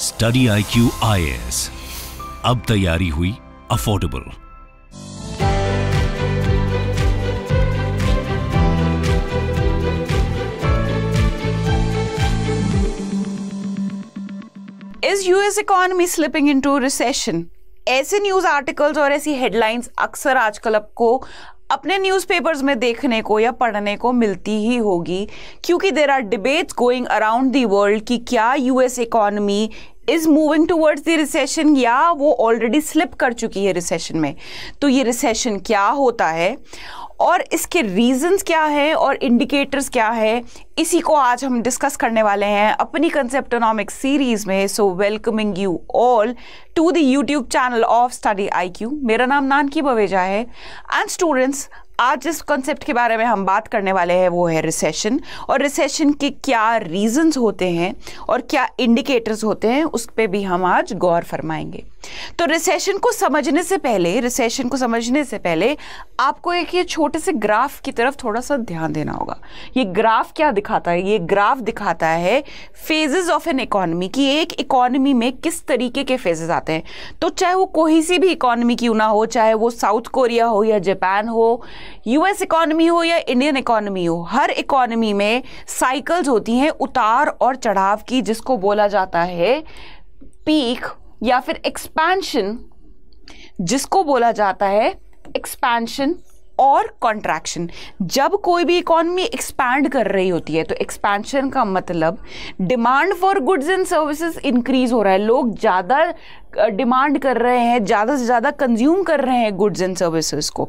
study I Q I S अब तैयारी हुई affordable is US economy slipping into recession ऐसे news articles और ऐसी हेडलाइंस अक्सर आजकल आपको अपने न्यूज़पेपर्स में देखने को या पढ़ने को मिलती ही होगी क्योंकि there are debates going around the world कि क्या US economy is moving towards the recession या वो ऑलरेडी स्लिप कर चुकी है रिसेशन में तो ये रिसेशन क्या होता है और इसके रीजंस क्या हैं और इंडिकेटर्स क्या है इसी को आज हम डिस्कस करने वाले हैं अपनी कंसेप्टोनॉमिक सीरीज में so welcoming you all to the YouTube channel of study IQ मेरा नाम नानकी बवेजा है एंड स्टूडेंट्स आज जिस कॉन्सेप्ट के बारे में हम बात करने वाले हैं वो है रिसेशन और रिसेशन के क्या रीजंस होते हैं और क्या इंडिकेटर्स होते हैं उस पर भी हम आज गौर फरमाएंगे तो रिसेशन को समझने से पहले रिसेशन को समझने से पहले आपको एक ये छोटे से ग्राफ की तरफ थोड़ा सा ध्यान देना होगा ये ग्राफ क्या दिखाता है ये ग्राफ दिखाता है फेजेस ऑफ एन इकोनॉमी कि एक इकोनॉमी में किस तरीके के फेजेस आते हैं तो चाहे वो कोई सी भी इकोनॉमी क्यों ना हो चाहे वो साउथ कोरिया हो या जापान हो यूएस इकोनॉमी हो या इंडियन इकोनॉमी हो हर इकोनॉमी में साइकिल्स होती हैं उतार और चढ़ाव की जिसको बोला जाता है पीक या फिर एक्सपेंशन जिसको बोला जाता है एक्सपेंशन और कॉन्ट्रैक्शन जब कोई भी इकोनॉमी एक्सपैंड कर रही होती है तो एक्सपेंशन का मतलब demand for goods and services increase हो रहा है लोग ज़्यादा डिमांड कर रहे हैं ज़्यादा से ज़्यादा कंज्यूम कर रहे हैं गुड्स एंड सर्विसेज को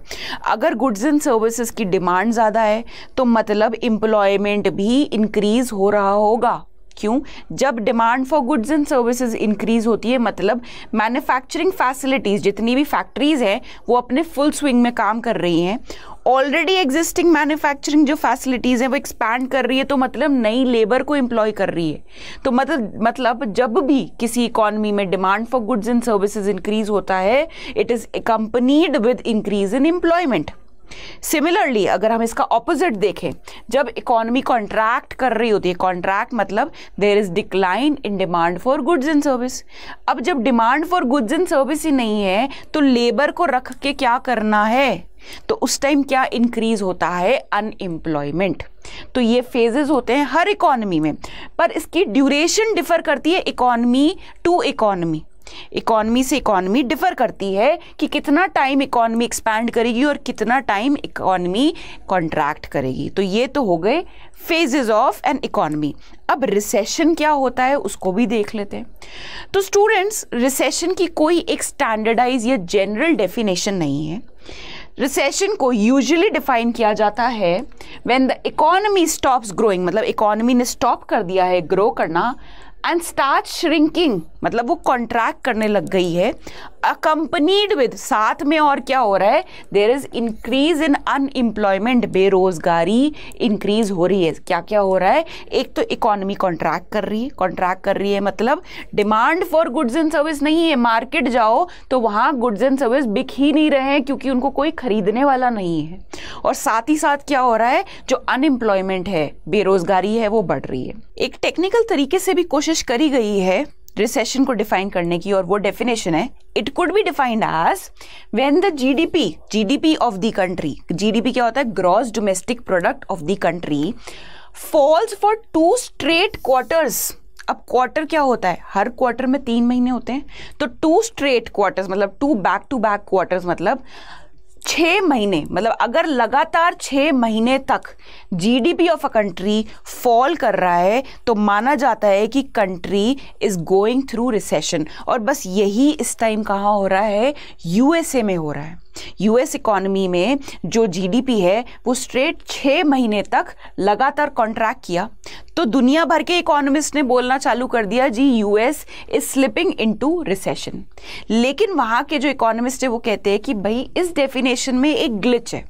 अगर गुड्स एंड सर्विसेज की डिमांड ज़्यादा है तो मतलब एम्प्लॉयमेंट भी इंक्रीज हो रहा होगा क्यों जब demand for goods and services increase होती है मतलब मैन्युफैक्चरिंग फैसिलिटीज़ जितनी भी फैक्ट्रीज़ हैं वो अपने फुल स्विंग में काम कर रही हैं ऑलरेडी एग्जिस्टिंग मैन्युफैक्चरिंग जो फैसिलिटीज़ हैं वो एक्सपैंड कर रही है तो मतलब नई लेबर को एम्प्लॉय कर रही है तो मतलब मतलब जब भी किसी इकॉनमी में demand for goods and services increase होता है it is companied with increase in employment similarly अगर हम इसका ऑपोजिट देखें जब इकोनॉमी कॉन्ट्रैक्ट कर रही होती है कॉन्ट्रैक्ट मतलब there is decline in demand for goods and service अब जब demand for goods and service ही नहीं है तो लेबर को रख के क्या करना है तो उस टाइम क्या इंक्रीज होता है अनएम्प्लॉयमेंट तो ये फेजेस होते हैं हर इकोनॉमी में पर इसकी ड्यूरेशन डिफर करती है इकोनॉमी टू इकोनॉमी इकॉनमी से इकॉनमी डिफर करती है कि कितना टाइम इकॉनमी एक्सपैंड करेगी और कितना टाइम इकॉनमी कॉन्ट्रैक्ट करेगी तो ये तो हो गए फेजेस ऑफ एन इकॉनमी अब रिसेशन क्या होता है उसको भी देख लेते हैं तो स्टूडेंट्स रिसेशन की कोई एक स्टैंडर्डाइज या जनरल डेफिनेशन नहीं है रिसेशन को यूजुअली डिफाइन किया जाता है when the economy stops growing मतलब इकोनॉमी ने स्टॉप कर दिया है ग्रो करना एंड स्टार्ट श्रिंकिंग मतलब वो कॉन्ट्रैक्ट करने लग गई है अकम्पनीड विद साथ में और क्या हो रहा है there is increase in unemployment बेरोजगारी इंक्रीज हो रही है क्या क्या हो रहा है एक तो इकोनॉमी कॉन्ट्रैक्ट कर रही है कॉन्ट्रैक्ट कर रही है मतलब demand for goods and service नहीं है मार्केट जाओ तो वहाँ गुड्स एंड सर्विस बिक ही नहीं रहे हैं क्योंकि उनको कोई खरीदने वाला नहीं है और साथ ही साथ क्या हो रहा है जो अनएम्प्लॉयमेंट है बेरोजगारी है वो बढ़ रही है एक टेक्निकल तरीके से भी कोशिश करी गई है रिसेशन को डिफाइन करने की और वो डेफिनेशन है it could be defined as when the GDP GDP of the country GDP क्या होता है gross domestic product of the country falls for two straight quarters अब क्वार्टर क्या होता है हर क्वार्टर में तीन महीने होते हैं तो टू स्ट्रेट क्वार्टर्स मतलब two back to back quarters मतलब छः महीने मतलब अगर लगातार छः महीने तक GDP of a country fall कर रहा है तो माना जाता है कि country is going through recession और बस यही इस टाइम कहाँ हो रहा है यूएसए में हो रहा है यूएस इकोनॉमी में जो जीडीपी है वो स्ट्रेट छः महीने तक लगातार कॉन्ट्रैक्ट किया तो दुनिया भर के इकोनॉमिस्ट ने बोलना चालू कर दिया जी US is slipping into recession लेकिन वहाँ के जो इकोनॉमिस्ट है वो कहते हैं कि भाई इस डेफिनेशन में एक ग्लिच है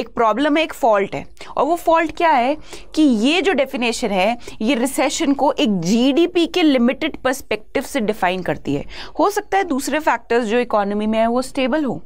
एक प्रॉब्लम है एक फॉल्ट है और वो फॉल्ट क्या है कि ये जो डेफिनेशन है ये रिसेशन को एक जीडीपी के लिमिटेड पर्सपेक्टिव से डिफाइन करती है हो सकता है दूसरे फैक्टर्स जो इकोनॉमी में है वो स्टेबल हो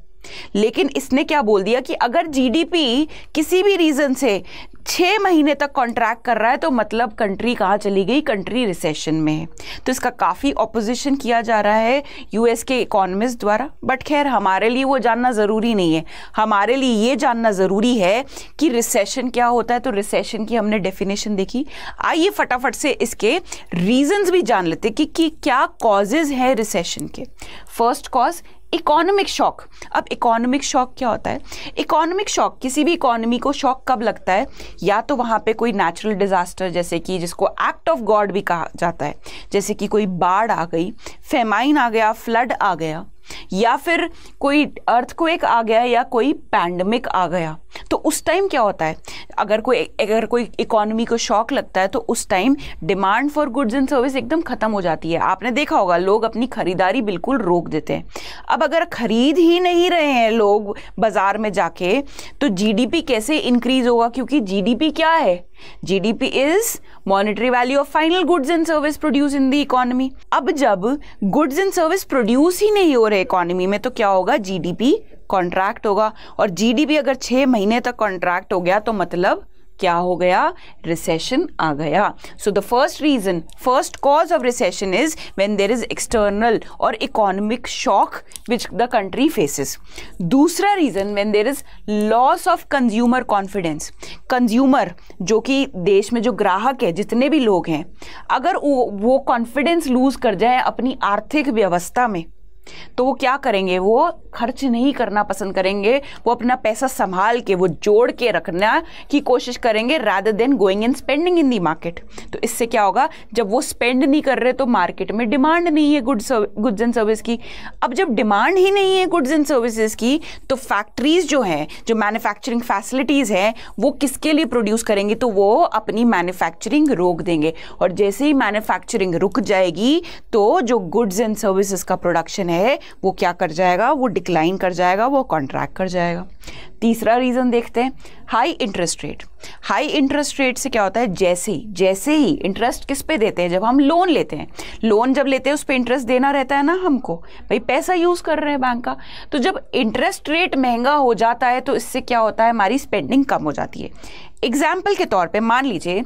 लेकिन इसने क्या बोल दिया कि अगर जीडीपी किसी भी रीज़न से छः महीने तक कॉन्ट्रैक्ट कर रहा है तो मतलब कंट्री कहाँ चली गई कंट्री रिसेशन में है तो इसका काफ़ी ऑपोजिशन किया जा रहा है यूएस के इकोनॉमिस्ट द्वारा बट खैर हमारे लिए वो जानना ज़रूरी नहीं है हमारे लिए ये जानना ज़रूरी है कि रिसेशन क्या होता है तो रिसेशन की हमने डेफिनेशन देखी आइए फटाफट से इसके रीजन्स भी जान लेते कि, कि क्या कॉजेज हैं रिसेशन के फर्स्ट कॉज इकोनॉमिक शॉक अब इकोनॉमिक शॉक क्या होता है इकोनॉमिक शॉक किसी भी इकोनॉमी को शॉक कब लगता है या तो वहाँ पे कोई नेचुरल डिज़ास्टर जैसे कि जिसको एक्ट ऑफ गॉड भी कहा जाता है जैसे कि कोई बाढ़ आ गई फेमाइन आ गया फ्लड आ गया या फिर कोई अर्थक्वेक आ गया या कोई पैंडमिक आ गया तो उस टाइम क्या होता है अगर कोई अगर कोई इकोनॉमी को शॉक लगता है तो उस time demand for goods and service एकदम ख़त्म हो जाती है आपने देखा होगा लोग अपनी ख़रीदारी बिल्कुल रोक देते हैं अब अगर ख़रीद ही नहीं रहे हैं लोग बाज़ार में जाके तो जीडीपी कैसे इंक्रीज़ होगा क्योंकि जीडीपी क्या है GDP is monetary value of final goods and service produce in the economy अब जब गुड्स एंड सर्विस प्रोड्यूस ही नहीं हो रहे इकोनॉमी में तो क्या होगा जीडीपी कॉन्ट्रैक्ट होगा और जीडीपी अगर छह महीने तक कॉन्ट्रैक्ट हो गया तो मतलब क्या हो गया रिसेशन आ गया so the first reason first cause of recession is when there is external और economic shock which the country faces दूसरा reason when there is loss of consumer confidence consumer जो कि देश में जो ग्राहक है जितने भी लोग हैं अगर वो कॉन्फिडेंस लूज कर जाए अपनी आर्थिक व्यवस्था में तो वो क्या करेंगे वो खर्च नहीं करना पसंद करेंगे वो अपना पैसा संभाल के वो जोड़ के रखना की कोशिश करेंगे rather than going and spending in the market तो इससे क्या होगा जब वो स्पेंड नहीं कर रहे तो मार्केट में डिमांड नहीं है गुड्स गुड्स एंड सर्विस की अब जब डिमांड ही नहीं है गुड्स एंड सर्विसेज की तो फैक्ट्रीज जो हैं जो मैन्युफैक्चरिंग फैसिलिटीज़ हैं वो किसके लिए प्रोड्यूस करेंगे तो वो अपनी मैन्युफैक्चरिंग रोक देंगे और जैसे ही मैन्युफैक्चरिंग रुक जाएगी तो जो गुड्स एंड सर्विसेज का प्रोडक्शन है वो क्या कर जाएगा वो डिक्लाइन कर जाएगा वो कॉन्ट्रैक्ट कर जाएगा तीसरा रीज़न देखते हैं high interest rate high interest rate से क्या होता है जैसे ही जैसे ही इंटरेस्ट किस पे देते हैं जब हम लोन लेते हैं लोन जब लेते हैं उस पर इंटरेस्ट देना रहता है ना हमको भाई पैसा यूज़ कर रहे हैं बैंक का तो जब इंटरेस्ट रेट महंगा हो जाता है तो इससे क्या होता है हमारी स्पेंडिंग कम हो जाती है एग्जाम्पल के तौर पे मान लीजिए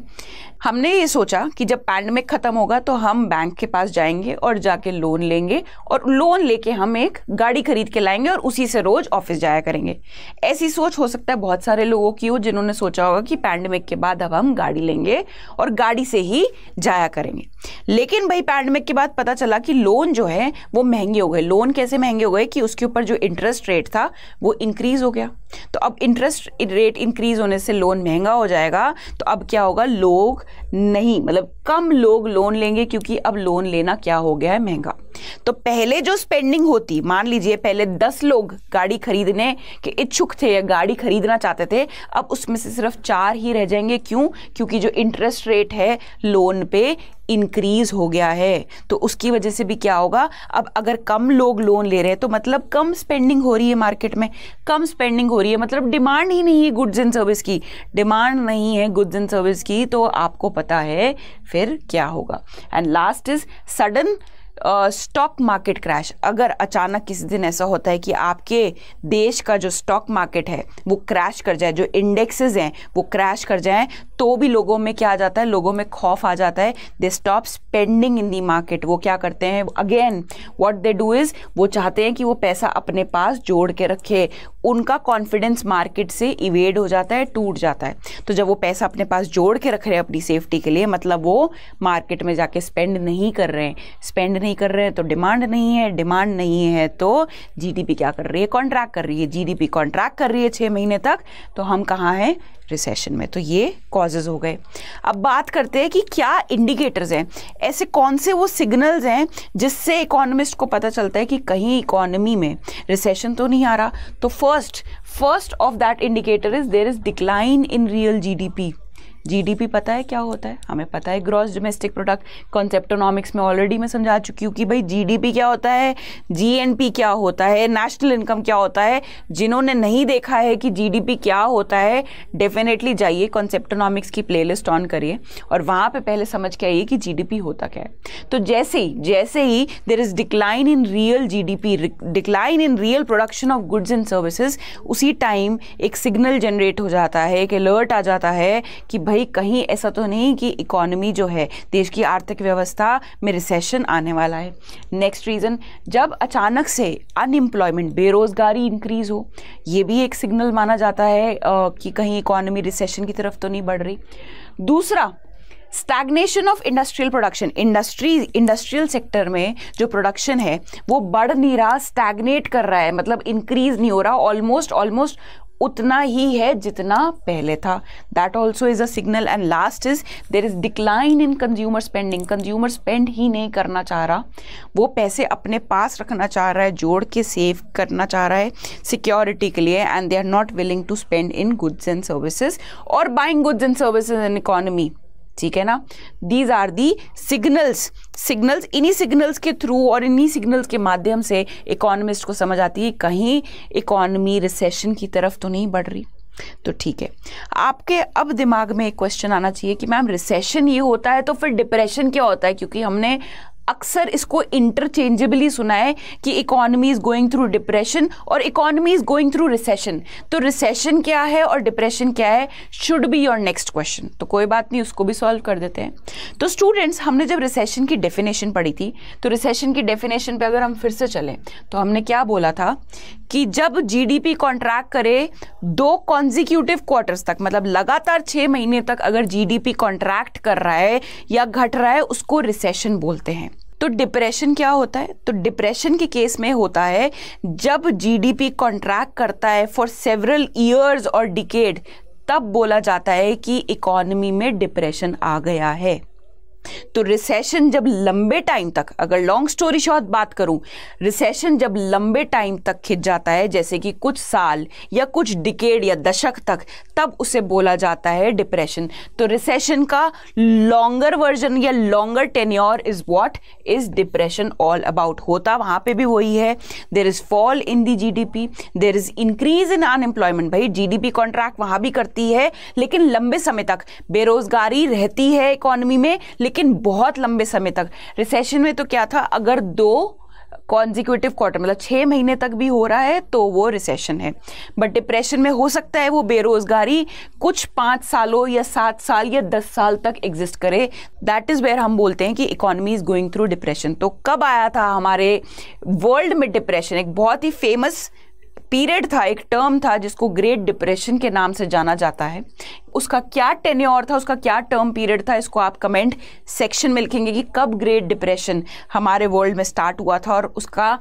हमने ये सोचा कि जब पैंडमिक ख़त्म होगा तो हम बैंक के पास जाएंगे और जाके लोन लेंगे और लोन लेके हम एक गाड़ी खरीद के लाएंगे और उसी से रोज़ ऑफिस जाया करेंगे ऐसी सोच हो सकता है बहुत सारे लोगों की हो जिन्होंने सोचा होगा कि पैंडमिक के बाद अब हम गाड़ी लेंगे और गाड़ी से ही जाया करेंगे लेकिन भाई पैंडमिक के बाद पता चला कि लोन जो है वो महंगे हो गए लोन कैसे महंगे हो गए कि उसके ऊपर जो इंटरेस्ट रेट था वो इंक्रीज़ हो गया तो अब इंटरेस्ट रेट इंक्रीज़ होने से लोन महंगा महंगा हो जाएगा तो अब क्या होगा लोग नहीं मतलब कम लोग लोन लेंगे क्योंकि अब लोन लेना क्या हो गया है महंगा तो पहले जो स्पेंडिंग होती मान लीजिए पहले दस लोग गाड़ी खरीदने के इच्छुक थे या गाड़ी खरीदना चाहते थे अब उसमें से सिर्फ चार ही रह जाएंगे क्यों क्योंकि जो इंटरेस्ट रेट है लोन पे इंक्रीज़ हो गया है तो उसकी वजह से भी क्या होगा अब अगर कम लोग लोन ले रहे हैं तो मतलब कम स्पेंडिंग हो रही है मार्केट में कम स्पेंडिंग हो रही है मतलब डिमांड ही नहीं है गुड्स एंड सर्विस की डिमांड नहीं है गुड्स एंड सर्विस की तो आपको पता है फिर क्या होगा and last is sudden stock market crash अगर अचानक किसी दिन ऐसा होता है कि आपके देश का जो स्टॉक मार्केट है वो क्रैश कर जाए जो इंडेक्सेस हैं वो क्रैश कर जाए तो भी लोगों में क्या आ जाता है लोगों में खौफ आ जाता है they stop spending in the market वो क्या करते हैं again what they do is वो चाहते हैं कि वो पैसा अपने पास जोड़ के रखे उनका कॉन्फिडेंस मार्केट से इवेड हो जाता है टूट जाता है तो जब वो पैसा अपने पास जोड़ के रख रहे हैं अपनी सेफ्टी के लिए मतलब वो मार्केट में जाके स्पेंड नहीं कर रहे हैं स्पेंड नहीं कर रहे हैं तो डिमांड नहीं है डिमांड नहीं है तो जीडीपी क्या कर रही है कॉन्ट्रैक्ट कर रही है जीडीपी कॉन्ट्रैक्ट कर रही है छः महीने तक तो हम कहाँ हैं रिसेशन में तो ये कॉजेज़ हो गए अब बात करते हैं कि क्या इंडिकेटर्स हैं ऐसे कौन से वो सिग्नल्स हैं जिससे इकोनॉमिस्ट को पता चलता है कि कहीं इकोनॉमी में रिसेशन तो नहीं आ रहा तो first first of that indicator is there is decline in real GDP GDP पता है क्या होता है हमें पता है ग्रॉस डोमेस्टिक प्रोडक्ट कॉन्सेप्टोनॉमिक्स में ऑलरेडी मैं समझा चुकी हूँ कि भाई जीडीपी क्या होता है जीएनपी क्या होता है नेशनल इनकम क्या होता है जिन्होंने नहीं देखा है कि जीडीपी क्या होता है डेफिनेटली जाइए कॉन्सेप्टोनॉमिक्स की प्ले ऑन करिए और वहाँ पर पहले समझ के आइए कि जी होता क्या है तो जैसे ही जैसे ही there is decline in real G decline in real production of goods and services उसी टाइम एक सिग्नल जनरेट हो जाता है एक अलर्ट आ जाता है कि भाई भाई कहीं ऐसा तो नहीं कि इकोनॉमी जो है देश की आर्थिक व्यवस्था में रिसेशन आने वाला है नेक्स्ट रीज़न जब अचानक से अनएम्प्लॉयमेंट बेरोज़गारी इंक्रीज़ हो ये भी एक सिग्नल माना जाता है कि कहीं इकोनॉमी रिसेशन की तरफ तो नहीं बढ़ रही दूसरा stagnation of industrial production industry industrial sector में जो प्रोडक्शन है वो बढ़ नहीं रहा स्टैग्नेट कर रहा है मतलब इंक्रीज नहीं हो रहा ऑलमोस्ट ऑलमोस्ट उतना ही है जितना पहले था that also is a signal and last is there is decline in consumer spending consumer spend ही नहीं करना चाह रहा वो पैसे अपने पास रखना चाह रहा है जोड़ के सेव करना चाह रहा है सिक्योरिटी के लिए and they are not willing to spend in goods and services और buying goods and services in economy ठीक है ना these are the signals signals इन्हीं सिग्नल्स के थ्रू और इन्हीं सिग्नल्स के माध्यम से इकोनॉमिस्ट को समझ आती है कहीं इकोनॉमी रिसेशन की तरफ तो नहीं बढ़ रही तो ठीक है आपके अब दिमाग में एक क्वेश्चन आना चाहिए कि मैम रिसेशन ये होता है तो फिर डिप्रेशन क्या होता है क्योंकि हमने अक्सर इसको इंटरचेंजेबली सुना है कि economy is going through depression और economy is going through recession तो रिसेशन क्या है और डिप्रेशन क्या है should be your next question तो कोई बात नहीं उसको भी सॉल्व कर देते हैं तो स्टूडेंट्स हमने जब रिसेशन की डेफिनेशन पढ़ी थी तो रिसेशन की डेफिनेशन पर अगर हम फिर से चलें तो हमने क्या बोला था कि जब जी डी पी कॉन्ट्रैक्ट करे दो कॉन्जिक्यूटिव क्वार्टर्स तक मतलब लगातार छः महीने तक अगर जी डी पी कॉन्ट्रैक्ट कर रहा है या घट रहा है उसको रिसेशन बोलते हैं तो डिप्रेशन क्या होता है तो डिप्रेशन के केस में होता है जब जीडीपी कॉन्ट्रैक्ट करता है फॉर सेवरल ईयर्स और डिकेड तब बोला जाता है कि इकोनॉमी में डिप्रेशन आ गया है तो रिसेशन जब लंबे टाइम तक अगर लॉन्ग स्टोरी शॉर्ट बात करूं रिसेशन जब लंबे टाइम तक खिंच जाता है जैसे कि कुछ साल या कुछ डिकेड या दशक तक तब उसे बोला जाता है डिप्रेशन तो रिसेशन का लॉन्गर वर्जन या longer tenure is what is depression all about होता वहां पे भी वही है there is fall in the G D P there is increase in unemployment भाई जी डी पी कॉन्ट्रैक्ट वहां भी करती है लेकिन लंबे समय तक बेरोजगारी रहती है इकोनॉमी में लेकिन लेकिन बहुत लंबे समय तक रिसेशन में तो क्या था अगर दो कॉन्जिक्यूटिव क्वार्टर मतलब छः महीने तक भी हो रहा है तो वो रिसेशन है बट डिप्रेशन में हो सकता है वो बेरोजगारी कुछ पाँच सालों या सात साल या दस साल तक एग्जिस्ट करे दैट इज़ वेयर हम बोलते हैं कि economy is going through depression तो कब आया था हमारे वर्ल्ड में डिप्रेशन एक बहुत ही फेमस पीरियड था एक टर्म था जिसको ग्रेट डिप्रेशन के नाम से जाना जाता है उसका क्या टेन्योर था उसका क्या टर्म पीरियड था इसको आप कमेंट सेक्शन में लिखेंगे कि कब ग्रेट डिप्रेशन हमारे वर्ल्ड में स्टार्ट हुआ था और उसका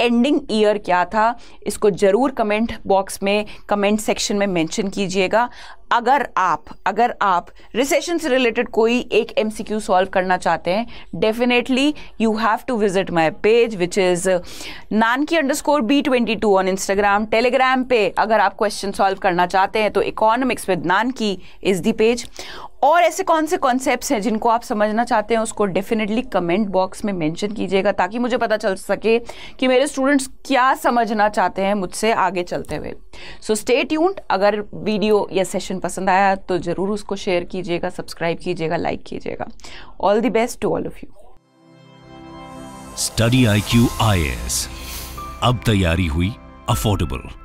एंडिंग ईयर क्या था इसको ज़रूर कमेंट बॉक्स में कमेंट सेक्शन में मेंशन कीजिएगा अगर आप अगर आप रिसेशन से रिलेटेड कोई एक एम सी क्यू सॉल्व करना चाहते हैं definitely you have to visit my page which is Nanki underscore B twenty two on Instagram Telegram पे अगर आप क्वेश्चन सॉल्व करना चाहते हैं तो economics with Nanki is the page और ऐसे कौन से कॉन्सेप्ट्स हैं जिनको आप समझना चाहते हैं उसको डेफिनेटली कमेंट बॉक्स में मेंशन कीजिएगा ताकि मुझे पता चल सके कि मेरे स्टूडेंट्स क्या समझना चाहते हैं मुझसे आगे चलते हुए सो स्टे ट्यून्ड अगर वीडियो या सेशन पसंद आया तो ज़रूर उसको शेयर कीजिएगा सब्सक्राइब कीजिएगा लाइक कीजिएगा all the best to all of you study I Q I S अब तैयारी हुई अफोर्डेबल